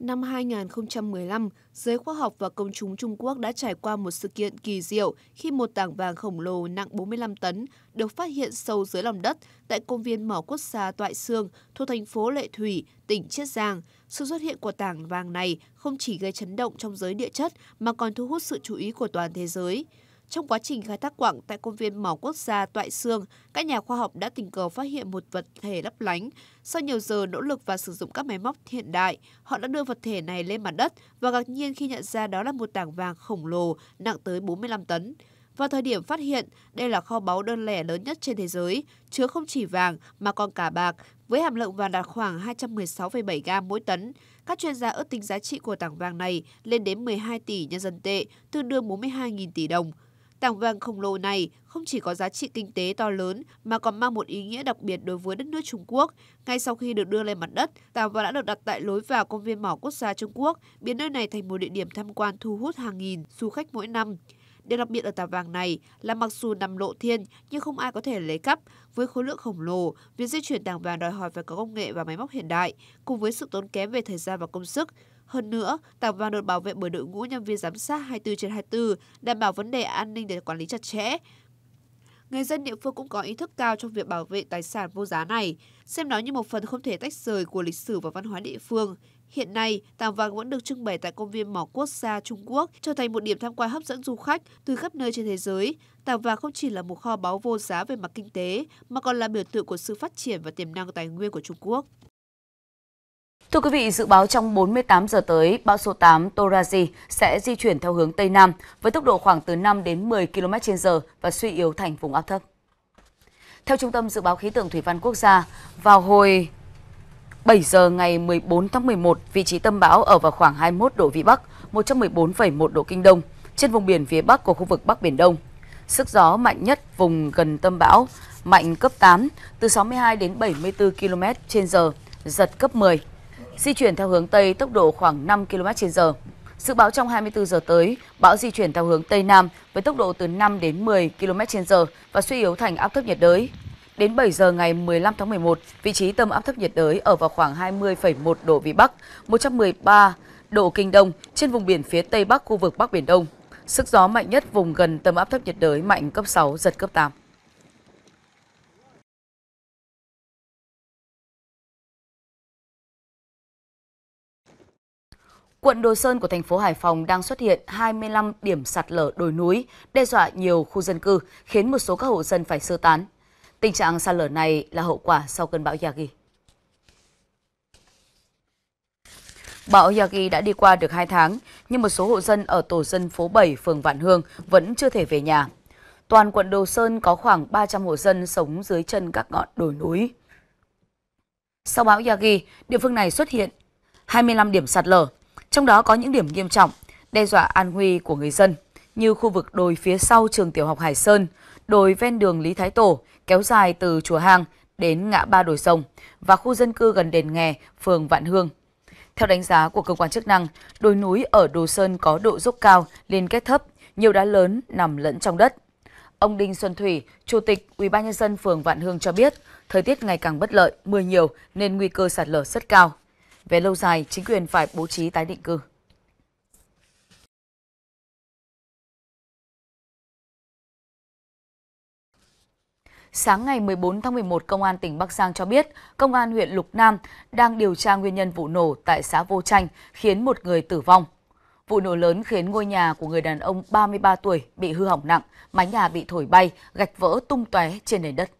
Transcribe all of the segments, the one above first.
Năm 2015, giới khoa học và công chúng Trung Quốc đã trải qua một sự kiện kỳ diệu khi một tảng vàng khổng lồ nặng 45 tấn được phát hiện sâu dưới lòng đất tại công viên mỏ quốc gia Toại Sương thuộc thành phố Lệ Thủy, tỉnh Chiết Giang. Sự xuất hiện của tảng vàng này không chỉ gây chấn động trong giới địa chất mà còn thu hút sự chú ý của toàn thế giới. Trong quá trình khai thác quặng tại công viên mỏ quốc gia Toại Sương, các nhà khoa học đã tình cờ phát hiện một vật thể lấp lánh. Sau nhiều giờ nỗ lực và sử dụng các máy móc hiện đại, họ đã đưa vật thể này lên mặt đất và ngạc nhiên khi nhận ra đó là một tảng vàng khổng lồ nặng tới 45 tấn. Vào thời điểm phát hiện, đây là kho báu đơn lẻ lớn nhất trên thế giới, chứa không chỉ vàng mà còn cả bạc, với hàm lượng vàng đạt khoảng 216,7 gam mỗi tấn. Các chuyên gia ước tính giá trị của tảng vàng này lên đến 12 tỷ nhân dân tệ, tương đương 42.000 tỷ đồng. Tảng vàng khổng lồ này không chỉ có giá trị kinh tế to lớn mà còn mang một ý nghĩa đặc biệt đối với đất nước Trung Quốc. Ngay sau khi được đưa lên mặt đất, tảng vàng đã được đặt tại lối vào công viên mỏ quốc gia Trung Quốc, biến nơi này thành một địa điểm tham quan thu hút hàng nghìn du khách mỗi năm. Điều đặc biệt ở tảng vàng này là mặc dù nằm lộ thiên nhưng không ai có thể lấy cắp. Với khối lượng khổng lồ, việc di chuyển tảng vàng đòi hỏi phải có công nghệ và máy móc hiện đại, cùng với sự tốn kém về thời gian và công sức. Hơn nữa, tạo vàng được bảo vệ bởi đội ngũ nhân viên giám sát 24 trên 24, đảm bảo vấn đề an ninh để quản lý chặt chẽ. Người dân địa phương cũng có ý thức cao trong việc bảo vệ tài sản vô giá này, xem nó như một phần không thể tách rời của lịch sử và văn hóa địa phương. Hiện nay, tàng vàng vẫn được trưng bày tại công viên mỏ quốc gia Trung Quốc, trở thành một điểm tham quan hấp dẫn du khách từ khắp nơi trên thế giới. Tàng vàng không chỉ là một kho báu vô giá về mặt kinh tế, mà còn là biểu tượng của sự phát triển và tiềm năng tài nguyên của Trung Quốc. Thưa quý vị, dự báo trong 48 giờ tới, bão số 8 Toraji sẽ di chuyển theo hướng Tây Nam với tốc độ khoảng từ 5 đến 10 km h và suy yếu thành vùng áp thấp. Theo Trung tâm Dự báo Khí tượng Thủy văn Quốc gia, vào hồi 7 giờ ngày 14 tháng 11, vị trí tâm bão ở vào khoảng 21 độ Vĩ Bắc, 114,1 độ Kinh Đông, trên vùng biển phía Bắc của khu vực Bắc Biển Đông. Sức gió mạnh nhất vùng gần tâm bão, mạnh cấp 8, từ 62 đến 74 km h giật cấp 10 di chuyển theo hướng Tây tốc độ khoảng 5 km h Dự báo trong 24 giờ tới, bão di chuyển theo hướng Tây Nam với tốc độ từ 5 đến 10 km h và suy yếu thành áp thấp nhiệt đới. Đến 7 giờ ngày 15 tháng 11, vị trí tâm áp thấp nhiệt đới ở vào khoảng 20,1 độ Vĩ Bắc, 113 độ Kinh Đông trên vùng biển phía Tây Bắc khu vực Bắc Biển Đông. Sức gió mạnh nhất vùng gần tâm áp thấp nhiệt đới mạnh cấp 6, giật cấp 8. Quận Đồ Sơn của thành phố Hải Phòng đang xuất hiện 25 điểm sạt lở đồi núi, đe dọa nhiều khu dân cư, khiến một số các hộ dân phải sơ tán. Tình trạng sạt lở này là hậu quả sau cơn bão Yagi. Bão Yagi đã đi qua được 2 tháng, nhưng một số hộ dân ở tổ dân phố 7, phường Vạn Hương vẫn chưa thể về nhà. Toàn quận Đồ Sơn có khoảng 300 hộ dân sống dưới chân các ngọn đồi núi. Sau bão Yagi, địa phương này xuất hiện 25 điểm sạt lở, trong đó có những điểm nghiêm trọng, đe dọa an nguy của người dân như khu vực đồi phía sau trường tiểu học Hải Sơn, đồi ven đường Lý Thái Tổ kéo dài từ Chùa Hàng đến ngã ba đồi sông và khu dân cư gần đền nghè, phường Vạn Hương. Theo đánh giá của cơ quan chức năng, đồi núi ở Đồ Sơn có độ dốc cao, liên kết thấp, nhiều đá lớn nằm lẫn trong đất. Ông Đinh Xuân Thủy, Chủ tịch UBND phường Vạn Hương cho biết, thời tiết ngày càng bất lợi, mưa nhiều nên nguy cơ sạt lở rất cao. Về lâu dài, chính quyền phải bố trí tái định cư. Sáng ngày 14 tháng 11, Công an tỉnh Bắc Giang cho biết, Công an huyện Lục Nam đang điều tra nguyên nhân vụ nổ tại xã Vô Chanh khiến một người tử vong. Vụ nổ lớn khiến ngôi nhà của người đàn ông 33 tuổi bị hư hỏng nặng, mái nhà bị thổi bay, gạch vỡ tung tóe trên nền đất.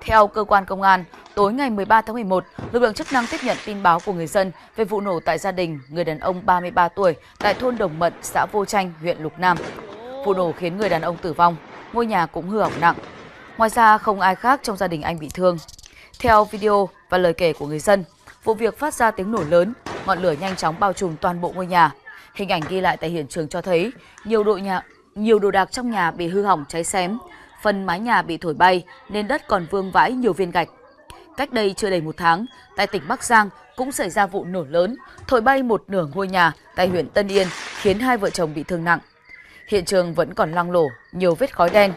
Theo cơ quan công an, Tối ngày 13 tháng 11, lực lượng chức năng tiếp nhận tin báo của người dân về vụ nổ tại gia đình người đàn ông 33 tuổi tại thôn Đồng Mận, xã Vô Chanh, huyện Lục Nam. Vụ nổ khiến người đàn ông tử vong, ngôi nhà cũng hư hỏng nặng. Ngoài ra, không ai khác trong gia đình anh bị thương. Theo video và lời kể của người dân, vụ việc phát ra tiếng nổ lớn, ngọn lửa nhanh chóng bao trùm toàn bộ ngôi nhà. Hình ảnh ghi lại tại hiện trường cho thấy nhiều đồ nhà, nhiều đồ đạc trong nhà bị hư hỏng cháy xém, phần mái nhà bị thổi bay nên đất còn vương vãi nhiều viên gạch cách đây chưa đầy một tháng, tại tỉnh Bắc Giang cũng xảy ra vụ nổ lớn, thổi bay một nửa ngôi nhà tại huyện Tân Yên, khiến hai vợ chồng bị thương nặng. Hiện trường vẫn còn lăng lổ, nhiều vết khói đen.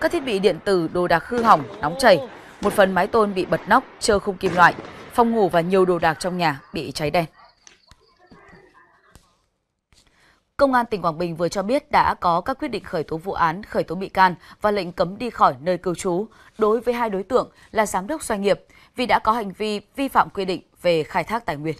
Các thiết bị điện tử, đồ đạc hư hỏng, nóng chảy. Một phần mái tôn bị bật nóc, trơ khung kim loại. Phòng ngủ và nhiều đồ đạc trong nhà bị cháy đen. Công an tỉnh Quảng Bình vừa cho biết đã có các quyết định khởi tố vụ án, khởi tố bị can và lệnh cấm đi khỏi nơi cư trú đối với hai đối tượng là giám đốc doanh nghiệp vì đã có hành vi vi phạm quy định về khai thác tài nguyên.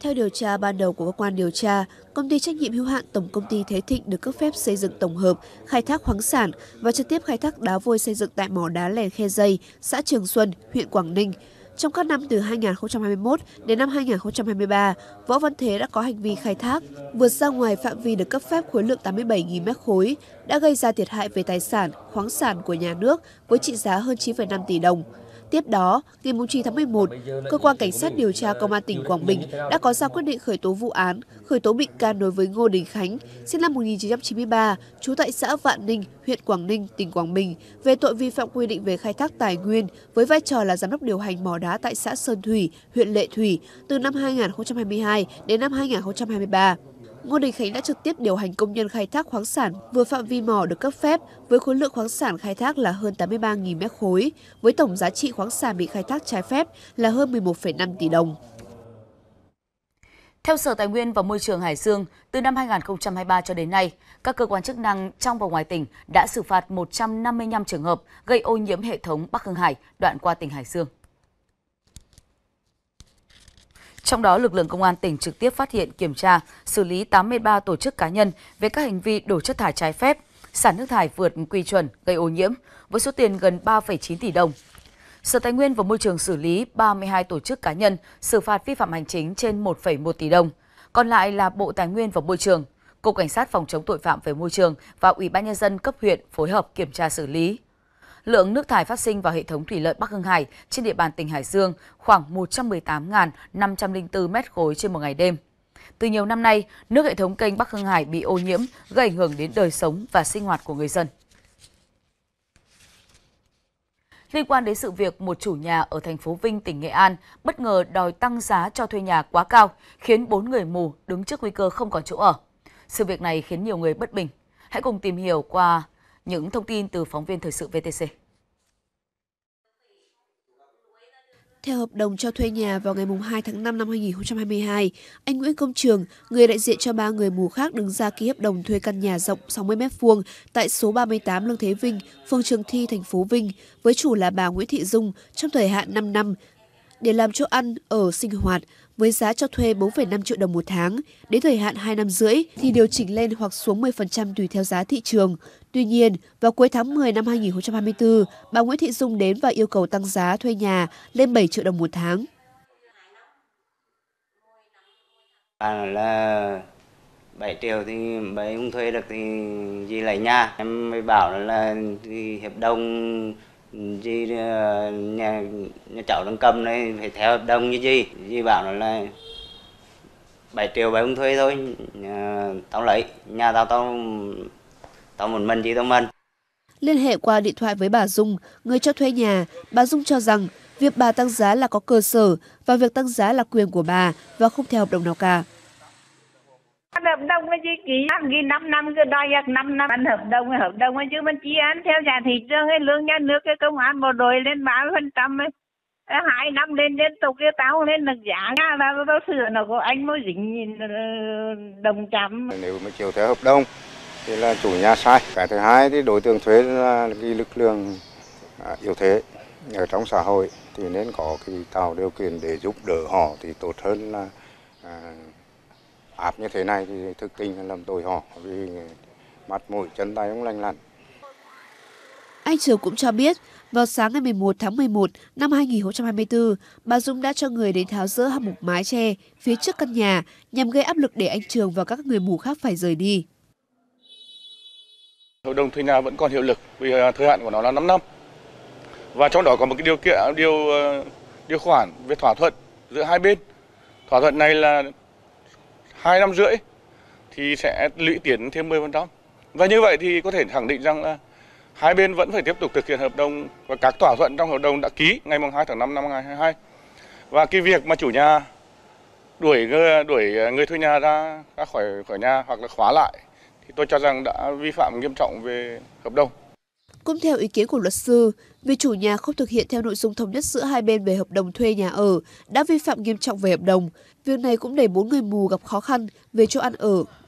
Theo điều tra ban đầu của cơ quan điều tra, công ty trách nhiệm hữu hạn Tổng công ty Thế Thịnh được cấp phép xây dựng tổng hợp, khai thác khoáng sản và trực tiếp khai thác đá vôi xây dựng tại mỏ đá lèn Khe Dây, xã Trường Xuân, huyện Quảng Ninh – trong các năm từ 2021 đến năm 2023, Võ Văn Thế đã có hành vi khai thác, vượt ra ngoài phạm vi được cấp phép khối lượng 87.000 mét khối, đã gây ra thiệt hại về tài sản, khoáng sản của nhà nước với trị giá hơn 9,5 tỷ đồng. Tiếp đó, ngày 9 tháng 11, Cơ quan Cảnh sát điều tra Công an tỉnh Quảng Bình đã có ra quyết định khởi tố vụ án, khởi tố bị can đối với Ngô Đình Khánh, sinh năm 1993, trú tại xã Vạn Ninh, huyện Quảng Ninh, tỉnh Quảng Bình, về tội vi phạm quy định về khai thác tài nguyên với vai trò là giám đốc điều hành mỏ đá tại xã Sơn Thủy, huyện Lệ Thủy từ năm 2022 đến năm 2023. Ngô Đình Khánh đã trực tiếp điều hành công nhân khai thác khoáng sản vượt phạm vi mỏ được cấp phép với khối lượng khoáng sản khai thác là hơn 83.000 mét khối, với tổng giá trị khoáng sản bị khai thác trái phép là hơn 11,5 tỷ đồng. Theo Sở Tài nguyên và Môi trường Hải Dương, từ năm 2023 cho đến nay, các cơ quan chức năng trong và ngoài tỉnh đã xử phạt 155 trường hợp gây ô nhiễm hệ thống Bắc Hưng Hải đoạn qua tỉnh Hải Dương. Trong đó, lực lượng công an tỉnh trực tiếp phát hiện, kiểm tra, xử lý 83 tổ chức cá nhân về các hành vi đổ chất thải trái phép, sản nước thải vượt quy chuẩn gây ô nhiễm với số tiền gần 3,9 tỷ đồng. Sở Tài nguyên và Môi trường xử lý 32 tổ chức cá nhân xử phạt vi phạm hành chính trên 1,1 tỷ đồng. Còn lại là Bộ Tài nguyên và Môi trường, Cục Cảnh sát phòng chống tội phạm về môi trường và Ủy ban nhân dân cấp huyện phối hợp kiểm tra xử lý lượng nước thải phát sinh vào hệ thống thủy lợi Bắc Hưng Hải trên địa bàn tỉnh Hải Dương khoảng 118.504 mét khối trên một ngày đêm. Từ nhiều năm nay, nước hệ thống kênh Bắc Hưng Hải bị ô nhiễm, gây ảnh hưởng đến đời sống và sinh hoạt của người dân. Liên quan đến sự việc một chủ nhà ở thành phố Vinh, tỉnh Nghệ An bất ngờ đòi tăng giá cho thuê nhà quá cao, khiến bốn người mù đứng trước nguy cơ không còn chỗ ở. Sự việc này khiến nhiều người bất bình. Hãy cùng tìm hiểu qua những thông tin từ phóng viên thời sự VTC. Theo hợp đồng cho thuê nhà vào ngày 2 tháng 5 năm 2022, anh Nguyễn Công Trường, người đại diện cho ba người mù khác đứng ra ký hợp đồng thuê căn nhà rộng 60m2 tại số 38 Lương Thế Vinh, phường Trường Thi, thành phố Vinh, với chủ là bà Nguyễn Thị Dung trong thời hạn 5 năm để làm chỗ ăn, ở, sinh hoạt với giá cho thuê 4,5 triệu đồng một tháng, đến thời hạn 2 năm rưỡi thì điều chỉnh lên hoặc xuống 10% tùy theo giá thị trường. Tuy nhiên, vào cuối tháng 10 năm 2024, bà Nguyễn Thị Dung đến và yêu cầu tăng giá thuê nhà lên 7 triệu đồng một tháng. À là 7 triệu thì mấy không thuê được thì gì lại nha Em mới bảo là thì hiệp đồng Dì ờ, nhà, nhà cháu đang cầm này phải theo hợp đồng như gì Dì bảo là 7 triệu bảy không thuê thôi à, Tao lấy Nhà tao tao Tao một mình chứ tao mình Liên hệ qua điện thoại với bà Dung Người cho thuê nhà Bà Dung cho rằng Việc bà tăng giá là có cơ sở Và việc tăng giá là quyền của bà Và không theo hợp đồng nào cả hợp đồng cái gì ký ghi năm năm cứ đòi giặc năm năm anh hợp đồng hợp đồng ấy chứ mình chi án theo nhà thị trường ấy lương nhà nước cái công an bộ đội lên ba phần trăm ấy hai năm lên liên tục cái tao lên được giá nga là tao sửa nó của anh mới dính ờ, đồng trăm nếu mà chiều theo hợp đồng thì là chủ nhà sai cái thứ hai thì đối tượng thuế là cái lực lượng à, yếu thế ở trong xã hội thì nên có cái tạo điều kiện để giúp đỡ họ thì tốt hơn là à, áp như thế này thì thực tình làm tội họ vì mặt mũi chân tay không lành lặn. Anh Trường cũng cho biết, vào sáng ngày 11 tháng 11 năm 2024, bà Dung đã cho người đến tháo rỡ hầm một mái tre phía trước căn nhà nhằm gây áp lực để anh Trường và các người mù khác phải rời đi. Hợp đồng thuê nhà vẫn còn hiệu lực vì à, thời hạn của nó là 5 năm. Và trong đó có một cái điều kiện điều à, điều khoản về thỏa thuận giữa hai bên. Thỏa thuận này là 2 năm rưỡi thì sẽ lũy tiến thêm 10%. Và như vậy thì có thể khẳng định rằng là hai bên vẫn phải tiếp tục thực hiện hợp đồng và các thỏa thuận trong hợp đồng đã ký ngày 2 tháng 5 năm 2022. Và cái việc mà chủ nhà đuổi người, đuổi người thuê nhà ra, ra khỏi khỏi nhà hoặc là khóa lại thì tôi cho rằng đã vi phạm nghiêm trọng về hợp đồng. Cũng theo ý kiến của luật sư, vì chủ nhà không thực hiện theo nội dung thống nhất giữa hai bên về hợp đồng thuê nhà ở đã vi phạm nghiêm trọng về hợp đồng. Việc này cũng đẩy bốn người mù gặp khó khăn về chỗ ăn ở,